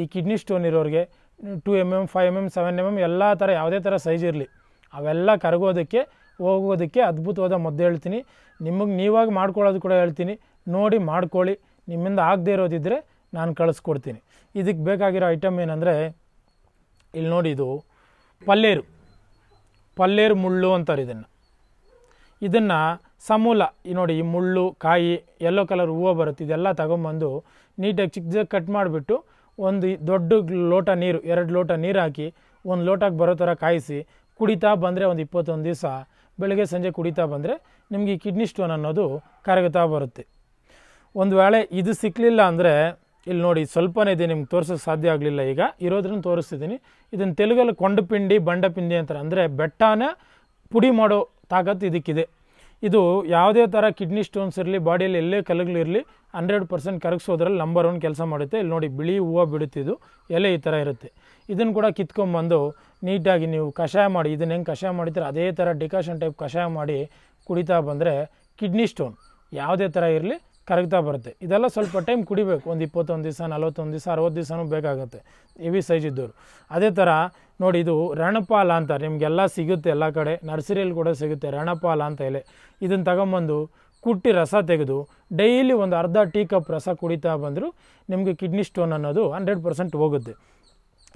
ಈ kidney stone ಇರೋರಿಗೆ two M M five M M seven M M ಎಲ್ಲ ಥರ ಯಾವುದೇ ಥರ ಸೈಜ್ ಇರಲಿ ಅವೆಲ್ಲ ಕರಗೋದಕ್ಕೆ ಹೋಗೋದಕ್ಕೆ ಅದ್ಭುತವಾದ ಮದ್ದು ಹೇಳ್ತೀನಿ ನಿಮಗೆ ನೀವಾಗಿ ಮಾಡ್ಕೊಳ್ಳೋದು ಕೂಡ ಹೇಳ್ತೀನಿ ನೋಡಿ ಮಾಡ್ಕೊಳ್ಳಿ ನಿಮ್ಮಿಂದ ಆಗದೇ ಇರೋದಿದ್ದರೆ ನಾನು ಕಳಿಸ್ಕೊಡ್ತೀನಿ ಇದಕ್ಕೆ ಬೇಕಾಗಿರೋ ಐಟಮ್ ಏನಂದರೆ ಇಲ್ಲಿ ನೋಡಿ ಇದು ಪಲ್ಲೇರು ಪಲ್ಲೇರು ಮುಳ್ಳು ಅಂತಾರೆ ಇದನ್ನು ಇದನ್ನು ಸಮೂಲ ಈ ನೋಡಿ ಈ ಮುಳ್ಳು ಕಾಯಿ ಯೆಲ್ಲೋ ಕಲರ್ ಹೂವು ಬರುತ್ತೆ ಇದೆಲ್ಲ ತೊಗೊಂಬಂದು ನೀಟಾಗಿ ಚಿಕ್ಕ ಕಟ್ ಮಾಡಿಬಿಟ್ಟು ಒಂದು ದೊಡ್ಡ ಲೋಟ ನೀರು ಎರಡು ಲೋಟ ನೀರು ಹಾಕಿ ಒಂದು ಲೋಟಕ್ಕೆ ಬರೋ ಥರ ಕಾಯಿಸಿ ಕುಡಿತಾ ಬಂದರೆ ಒಂದು ಇಪ್ಪತ್ತೊಂದು ದಿವಸ ಬೆಳಗ್ಗೆ ಸಂಜೆ ಕುಡಿತಾ ಬಂದರೆ ನಿಮಗೆ ಈ ಕಿಡ್ನಿ ಸ್ಟೋನ್ ಅನ್ನೋದು ಕರಗುತ್ತಾ ಬರುತ್ತೆ ಒಂದು ವೇಳೆ ಇದು ಸಿಕ್ಕಲಿಲ್ಲ ಅಂದರೆ ಇಲ್ಲಿ ನೋಡಿ ಸ್ವಲ್ಪನೇ ಇದೆ ನಿಮ್ಗೆ ತೋರಿಸೋಕೆ ಸಾಧ್ಯ ಆಗಲಿಲ್ಲ ಈಗ ಇರೋದ್ರನ್ನ ತೋರಿಸ್ತಿದ್ದೀನಿ ಇದನ್ನು ತೆಲುಗಲ್ಲಿ ಕೊಂಡಪಿಂಡಿ ಬಂಡಪಿಂಡಿ ಅಂತಾರೆ ಅಂದರೆ ಬೆಟ್ಟನ ಪುಡಿ ಮಾಡೋ ತಾಕತ್ತು ಇದಕ್ಕಿದೆ ಇದು ಯಾವುದೇ ಥರ ಕಿಡ್ನಿ ಸ್ಟೋನ್ಸ್ ಇರಲಿ ಬಾಡಿಯಲ್ಲಿ ಎಲ್ಲೇ ಕಲಗಳಿರಲಿ ಹಂಡ್ರೆಡ್ ಪರ್ಸೆಂಟ್ ಕರಗಿಸೋದ್ರಲ್ಲಿ ನಂಬರ್ ಒನ್ ಕೆಲಸ ಮಾಡುತ್ತೆ ಇಲ್ಲಿ ನೋಡಿ ಬಿಳಿ ಹೂವು ಬಿಡುತ್ತಿದ್ದು ಎಲೆ ಈ ಥರ ಇರುತ್ತೆ ಇದನ್ನು ಕೂಡ ಕಿತ್ಕೊಂಡ್ಬಂದು ನೀಟಾಗಿ ನೀವು ಕಷಾಯ ಮಾಡಿ ಇದನ್ನು ಹೆಂಗೆ ಕಷಾಯ ಮಾಡಿದ್ರೆ ಅದೇ ಥರ ಡಿಕಾಷನ್ ಟೈಪ್ ಕಷಾಯ ಮಾಡಿ ಕುಡಿತಾ ಬಂದರೆ ಕಿಡ್ನಿ ಸ್ಟೋನ್ ಯಾವುದೇ ಥರ ಇರಲಿ ಕರಗ್ತಾ ಬರುತ್ತೆ ಇದೆಲ್ಲ ಸ್ವಲ್ಪ ಟೈಮ್ ಕುಡಿಬೇಕು ಒಂದು ಇಪ್ಪತ್ತೊಂದು ದಿವಸ ನಲ್ವತ್ತೊಂದು ದಿವಸ ಅರವತ್ತು ದಿವಸನೂ ಬೇಕಾಗುತ್ತೆ ಹೆವಿ ಸೈಜ್ ಇದ್ದವರು ಅದೇ ಥರ ನೋಡಿ ಇದು ರಣಪಾಲ ಅಂತ ನಿಮಗೆಲ್ಲ ಸಿಗುತ್ತೆ ಎಲ್ಲ ಕಡೆ ನರ್ಸರಿಯಲ್ಲಿ ಕೂಡ ಸಿಗುತ್ತೆ ರಣಪಾಲ ಅಂತ ಎಲೆ ಇದನ್ನು ತಗೊಂಬಂದು ಕುಟ್ಟಿ ರಸ ತೆಗೆದು ಡೈಲಿ ಒಂದು ಅರ್ಧ ಟೀ ಕಪ್ ರಸ ಕುಡಿತಾ ಬಂದರೂ ನಿಮಗೆ ಕಿಡ್ನಿ ಸ್ಟೋನ್ ಅನ್ನೋದು ಹಂಡ್ರೆಡ್ ಪರ್ಸೆಂಟ್ ಹೋಗುತ್ತೆ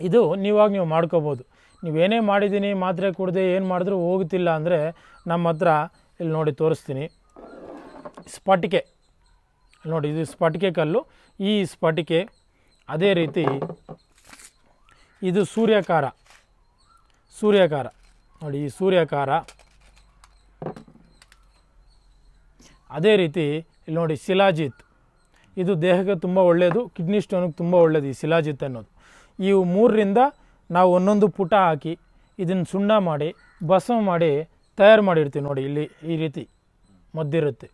ಇದು ನೀವಾಗ ನೀವು ಮಾಡ್ಕೋಬೋದು ನೀವೇನೇ ಮಾಡಿದ್ದೀನಿ ಮಾತ್ರೆ ಕುಡದೆ ಏನು ಮಾಡಿದ್ರೂ ಹೋಗುತ್ತಿಲ್ಲ ಅಂದರೆ ನಮ್ಮ ಹತ್ರ ಇಲ್ಲಿ ನೋಡಿ ತೋರಿಸ್ತೀನಿ ಸ್ಫಟಿಕೆ ನೋಡಿ ಇದು ಸ್ಫಟಿಕೆ ಕಲ್ಲು ಈ ಸ್ಫಟಿಕೆ ಅದೇ ರೀತಿ ಇದು ಸೂರ್ಯಕಾರ ಸೂರ್ಯಕಾರ ನೋಡಿ ಈ ಸೂರ್ಯಕಾರ ಅದೇ ರೀತಿ ಇಲ್ಲಿ ನೋಡಿ ಶಿಲಾಜಿತ್ ಇದು ದೇಹಕ್ಕೆ ತುಂಬ ಒಳ್ಳೆಯದು ಕಿಡ್ನಿ ಸ್ಟೋನಿಗೆ ತುಂಬ ಒಳ್ಳೆಯದು ಈ ಶಿಲಾಜಿತ್ ಅನ್ನೋದು ಇವು ಮೂರರಿಂದ ನಾವು ಒಂದೊಂದು ಪುಟ ಹಾಕಿ ಇದನ್ನು ಸುಣ್ಣ ಮಾಡಿ ಬಸವ ಮಾಡಿ ತಯಾರು ಮಾಡಿರ್ತೀವಿ ನೋಡಿ ಇಲ್ಲಿ ಈ ರೀತಿ ಮದ್ದಿರುತ್ತೆ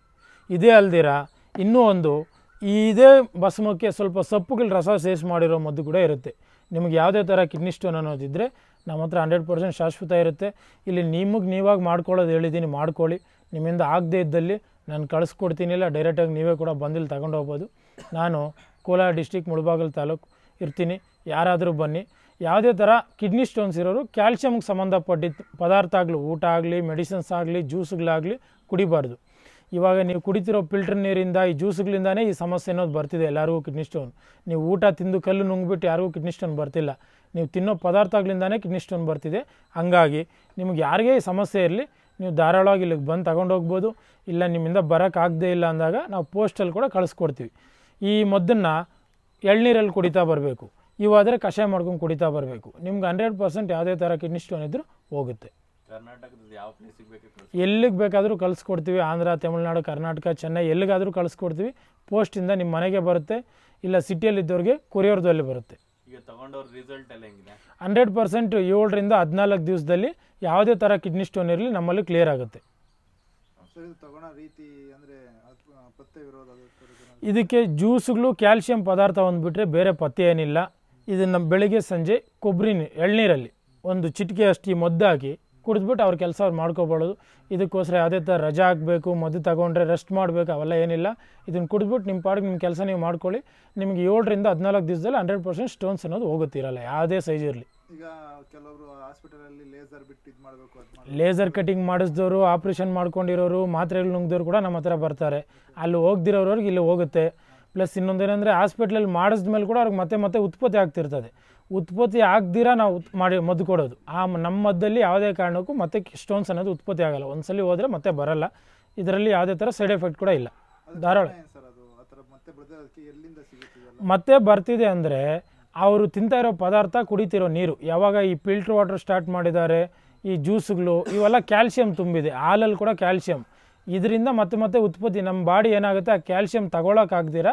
ಇದೇ ಅಲ್ದಿರ ಇನ್ನೂ ಒಂದು ಇದೇ ಬಸಮಕ್ಕೆ ಸ್ವಲ್ಪ ಸೊಪ್ಪುಗಳ ರಸ ಸೇರಿಸಿ ಮಾಡಿರೋ ಮದ್ದು ಕೂಡ ಇರುತ್ತೆ ನಿಮಗೆ ಯಾವುದೇ ಥರ ಕಿಡ್ನಿ ಸ್ಟೋನ್ ಅನ್ನೋದಿದ್ದರೆ ನಮ್ಮ ಹತ್ರ ಹಂಡ್ರೆಡ್ ಪರ್ಸೆಂಟ್ ಶಾಶ್ವತ ಇರುತ್ತೆ ಇಲ್ಲಿ ನಿಮಗೆ ನೀವಾಗಿ ಮಾಡ್ಕೊಳ್ಳೋದು ಹೇಳಿದ್ದೀನಿ ಮಾಡ್ಕೊಳ್ಳಿ ನಿಮ್ಮಿಂದ ಆಗದೇ ಇದ್ದಲ್ಲಿ ನಾನು ಕಳಿಸ್ಕೊಡ್ತೀನಿ ಇಲ್ಲ ಡೈರೆಕ್ಟಾಗಿ ನೀವೇ ಕೂಡ ಬಂದಿಲ್ಲಿ ತಗೊಂಡು ಹೋಗ್ಬೋದು ನಾನು ಕೋಲಾರ ಡಿಸ್ಟಿಕ್ ಮುಳಬಾಗಿಲು ತಾಲೂಕು ಇರ್ತೀನಿ ಯಾರಾದರೂ ಬನ್ನಿ ಯಾವುದೇ ಥರ ಕಿಡ್ನಿ ಸ್ಟೋನ್ಸ್ ಇರೋರು ಕ್ಯಾಲ್ಶಿಯಮ್ಗೆ ಸಂಬಂಧಪಟ್ಟಿದ್ದ ಪದಾರ್ಥ ಆಗಲಿ ಊಟ ಆಗಲಿ ಮೆಡಿಸಿನ್ಸ್ ಆಗಲಿ ಜ್ಯೂಸ್ಗಳಾಗಲಿ ಕುಡಿಬಾರ್ದು ಇವಾಗ ನೀವು ಕುಡಿತಿರೋ ಫಿಲ್ಟರ್ ನೀರಿಂದ ಈ ಜ್ಯೂಸ್ಗಳಿಂದಾನೇ ಈ ಸಮಸ್ಯೆ ಅನ್ನೋದು ಬರ್ತಿದೆ ಎಲ್ಲರಿಗೂ ಕಿಡ್ನಿ ಸ್ಟೋನ್ ನೀವು ಊಟ ತಿಂದು ಕಲ್ಲು ನುಂಗ್ಬಿಟ್ಟು ಯಾರಿಗೂ ಕಿಡ್ನಿ ಸ್ಟೋನ್ ಬರ್ತಿಲ್ಲ ನೀವು ತಿನ್ನೋ ಪದಾರ್ಥಗಳಿಂದಾನೇ ಕಿಡ್ನಿ ಸ್ಟೋನ್ ಬರ್ತಿದೆ ಹಾಗಾಗಿ ನಿಮ್ಗೆ ಯಾರಿಗೇ ಈ ಸಮಸ್ಯೆ ಇರಲಿ ನೀವು ಧಾರಾಳವಾಗಿ ಇಲ್ಲಿಗೆ ಬಂದು ತಗೊಂಡು ಹೋಗ್ಬೋದು ಇಲ್ಲ ನಿಮ್ಮಿಂದ ಬರೋಕ್ಕಾಗದೇ ಇಲ್ಲ ಅಂದಾಗ ನಾವು ಪೋಸ್ಟಲ್ಲಿ ಕೂಡ ಕಳಿಸ್ಕೊಡ್ತೀವಿ ಈ ಮದ್ದನ್ನು ಎಳ್ನೀರಲ್ಲಿ ಕುಡಿತಾ ಬರಬೇಕು ಇವಾದರೆ ಕಷಾಯ ಮಾಡ್ಕೊಂಡು ಕುಡಿತಾ ಬರಬೇಕು ನಿಮ್ಗೆ ಹಂಡ್ರೆಡ್ ಪರ್ಸೆಂಟ್ ಯಾವುದೇ ಥರ ಕಿಡ್ನಿ ಸ್ಟೋನ್ ಇದ್ದರೂ ಹೋಗುತ್ತೆ ಎಲ್ಲಿಗೆ ಬೇಕಾದರೂ ಕಳಿಸ್ಕೊಡ್ತೀವಿ ಆಂಧ್ರ ತಮಿಳ್ನಾಡು ಕರ್ನಾಟಕ ಚೆನ್ನೈ ಎಲ್ಲಿಗಾದರೂ ಕಳಿಸ್ಕೊಡ್ತೀವಿ ಪೋಸ್ಟಿಂದ ನಿಮ್ಮ ಮನೆಗೆ ಬರುತ್ತೆ ಇಲ್ಲ ಸಿಟಿಯಲ್ಲಿದ್ದವ್ರಿಗೆ ಕೊರಿಯೋರ್ದಲ್ಲಿ ಬರುತ್ತೆ ಹಂಡ್ರೆಡ್ ಪರ್ಸೆಂಟ್ ಏಳರಿಂದ ಹದಿನಾಲ್ಕು ದಿವಸದಲ್ಲಿ ಯಾವುದೇ ತರ ಕಿಡ್ನಿ ಸ್ಟೋನ್ ಇರಲಿ ನಮ್ಮಲ್ಲಿ ಕ್ಲಿಯರ್ ಆಗುತ್ತೆ ಇದಕ್ಕೆ ಜ್ಯೂಸ್ಗಳು ಕ್ಯಾಲ್ಸಿಯಂ ಪದಾರ್ಥ ಬಂದುಬಿಟ್ರೆ ಬೇರೆ ಪತ್ತೆ ಏನಿಲ್ಲ ಇದನ್ನು ಬೆಳಿಗ್ಗೆ ಸಂಜೆ ಕೊಬ್ಬರಿ ಎಳ್ನೀರಲ್ಲಿ ಒಂದು ಚಿಟಿಕೆ ಅಷ್ಟೇ ಮದ್ದಾಕಿ ಕುಡಿದ್ಬಿಟ್ಟು ಅವ್ರ ಕೆಲಸ ಅವ್ರು ಮಾಡ್ಕೋಬಾರ್ದು ಇದಕ್ಕೋಸ್ಕರ ಯಾವುದೇ ಥರ ರಜಾ ಆಗಬೇಕು ಮದ್ದು ತಗೊಂಡ್ರೆ ರೆಸ್ಟ್ ಮಾಡಬೇಕು ಅವೆಲ್ಲ ಏನಿಲ್ಲ ಇದನ್ನು ಕುಡಿದ್ಬಿಟ್ಟು ನಿಮ್ಮ ಪಾಡಿಗೆ ನಿಮ್ಮ ಕೆಲಸ ನೀವು ಮಾಡ್ಕೊಳ್ಳಿ ನಿಮಗೆ ಏಳರಿಂದ ಹದಿನಾಲ್ಕು ದಿವಸದಲ್ಲಿ ಹಂಡ್ರೆಡ್ ಪರ್ಸೆಂಟ್ ಸ್ಟೋನ್ಸ್ ಅನ್ನೋದು ಹೋಗುತ್ತಿರಲ್ಲ ಯಾವುದೇ ಸೈಜ್ ಇರಲಿ ಈಗ ಕೆಲವರು ಲೇಸರ್ ಬಿಟ್ಟು ಇದು ಮಾಡಬೇಕು ಲೇಸರ್ ಕಟಿಂಗ್ ಮಾಡಿಸಿದವರು ಆಪ್ರೇಷನ್ ಮಾಡ್ಕೊಂಡಿರೋರು ಮಾತ್ರೆಗಳು ನುಂಗಿದವರು ಕೂಡ ನಮ್ಮ ಹತ್ರ ಬರ್ತಾರೆ ಅಲ್ಲಿ ಹೋಗ್ದಿರೋರಿಗೆ ಇಲ್ಲಿ ಹೋಗುತ್ತೆ ಪ್ಲಸ್ ಇನ್ನೊಂದೇನೆಂದರೆ ಹಾಸ್ಪಿಟ್ಲಲ್ಲಿ ಮಾಡಿಸಿದ್ಮೇಲೆ ಕೂಡ ಅವ್ರಿಗೆ ಮತ್ತೆ ಮತ್ತೆ ಉತ್ಪತ್ತಿ ಆಗ್ತಿರ್ತದೆ ಉತ್ಪತ್ತಿ ಆಗ್ದಿರ ನಾವು ಮಾಡಿ ಮದ್ದು ಕೊಡೋದು ಆ ನಮ್ಮ ಮದ್ದಲ್ಲಿ ಯಾವುದೇ ಕಾರಣಕ್ಕೂ ಮತ್ತೆ ಸ್ಟೋನ್ಸ್ ಅನ್ನೋದು ಉತ್ಪತ್ತಿ ಆಗಲ್ಲ ಒಂದ್ಸಲಿ ಹೋದ್ರೆ ಮತ್ತೆ ಬರಲ್ಲ ಇದರಲ್ಲಿ ಯಾವುದೇ ಥರ ಸೈಡ್ ಎಫೆಕ್ಟ್ ಕೂಡ ಇಲ್ಲ ಧಾರಾಳ ಮತ್ತೆ ಬರ್ತಿದೆ ಅಂದರೆ ಅವರು ತಿಂತಾ ಇರೋ ಪದಾರ್ಥ ಕುಡಿತಿರೋ ನೀರು ಯಾವಾಗ ಈ ಫಿಲ್ಟರ್ ವಾಟರ್ ಸ್ಟಾರ್ಟ್ ಮಾಡಿದ್ದಾರೆ ಈ ಜ್ಯೂಸ್ಗಳು ಇವೆಲ್ಲ ಕ್ಯಾಲ್ಸಿಯಂ ತುಂಬಿದೆ ಹಾಲಲ್ಲಿ ಕೂಡ ಕ್ಯಾಲ್ಸಿಯಂ ಇದರಿಂದ ಮತ್ತೆ ಮತ್ತೆ ಉತ್ಪತ್ತಿ ನಮ್ಮ ಬಾಡಿ ಏನಾಗುತ್ತೆ ಆ ಕ್ಯಾಲ್ಸಿಯಂ ತಗೊಳಕ್ಕಾಗ್ದಿರ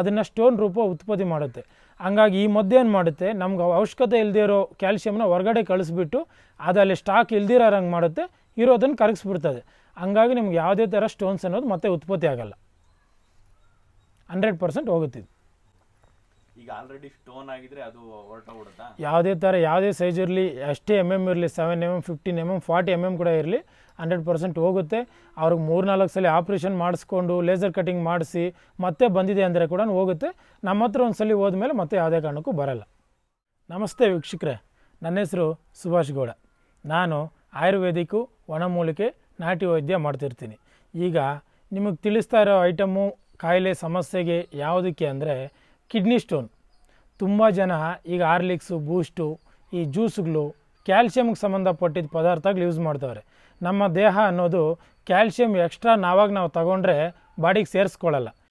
ಅದನ್ನು ಸ್ಟೋನ್ ರೂಪ ಉತ್ಪತ್ತಿ ಮಾಡುತ್ತೆ ಹಂಗಾಗಿ ಈ ಮದ್ದೇನು ಮಾಡುತ್ತೆ ನಮ್ಗೆ ಅವಶ್ಯಕತೆ ಇಲ್ಲದೇ ಇರೋ ಕ್ಯಾಲ್ಶಿಯಮ್ನ ಹೊರಗಡೆ ಕಳಿಸ್ಬಿಟ್ಟು ಅದರಲ್ಲಿ ಸ್ಟಾಕ್ ಇಲ್ದಿರೋರಂಗೆ ಮಾಡುತ್ತೆ ಇರೋದನ್ನು ಕರಗಿಸ್ಬಿಡ್ತದೆ ಹಂಗಾಗಿ ನಿಮ್ಗೆ ಯಾವುದೇ ಥರ ಸ್ಟೋನ್ಸ್ ಅನ್ನೋದು ಮತ್ತೆ ಉತ್ಪತ್ತಿ ಆಗೋಲ್ಲ ಹಂಡ್ರೆಡ್ ಪರ್ಸೆಂಟ್ ಹೋಗುತ್ತಿದ್ದು ಈಗ ಆಲ್ರೆಡಿ ಸ್ಟೋನ್ ಆಗಿದ್ರೆ ಅದು ಯಾವುದೇ ಥರ ಯಾವುದೇ ಸೈಜ್ ಇರಲಿ ಅಷ್ಟೇ ಎಮ್ ಎಮ್ ಇರಲಿ seven M M fifteen M M forty M M ಕೂಡ ಇರಲಿ ಹಂಡ್ರೆಡ್ ಪರ್ಸೆಂಟ್ ಹೋಗುತ್ತೆ ಅವ್ರಿಗೆ ಮೂರು ನಾಲ್ಕು ಸಲ ಆಪ್ರೇಷನ್ ಮಾಡಿಸ್ಕೊಂಡು ಲೇಸರ್ ಕಟಿಂಗ್ ಮಾಡಿಸಿ ಮತ್ತೆ ಬಂದಿದೆ ಅಂದರೆ ಕೂಡ ಹೋಗುತ್ತೆ ನಮ್ಮ ಹತ್ರ ಒಂದು ಸಲ ಹೋದ್ಮೇಲೆ ಮತ್ತೆ ಯಾವುದೇ ಕಾರಣಕ್ಕೂ ಬರಲ್ಲ ನಮಸ್ತೆ ವೀಕ್ಷಕರೇ ನನ್ನ ಹೆಸರು ಸುಭಾಷ್ ಗೌಡ ನಾನು ಆಯುರ್ವೇದಿಕ್ಕು ಒಣಮೂಲಿಕೆ ನಾಟಿ ವೈದ್ಯ ಮಾಡ್ತಿರ್ತೀನಿ ಈಗ ನಿಮಗೆ ತಿಳಿಸ್ತಾ ಇರೋ ಐಟಮ್ಮು ಕಾಯಿಲೆ ಸಮಸ್ಯೆಗೆ ಯಾವುದಕ್ಕೆ ಅಂದರೆ ಕಿಡ್ನಿ ಸ್ಟೋನ್ ತುಂಬ ಜನ ಈಗ ಆರ್ಲಿಕ್ಸು ಬೂಸ್ಟು ಈ ಜ್ಯೂಸ್ಗಳು ಕ್ಯಾಲ್ಶಿಯಮ್ಗೆ ಸಂಬಂಧಪಟ್ಟಿದ್ದ ಪದಾರ್ಥಗಳು ಯೂಸ್ ಮಾಡ್ತವ್ರೆ ನಮ್ಮ ದೇಹ ಅನ್ನೋದು ಕ್ಯಾಲ್ಶಿಯಮ್ ಎಕ್ಸ್ಟ್ರಾ ನಾವಾಗ ನಾವು ತಗೊಂಡ್ರೆ ಬಾಡಿಗೆ ಸೇರಿಸ್ಕೊಳ್ಳಲ್ಲ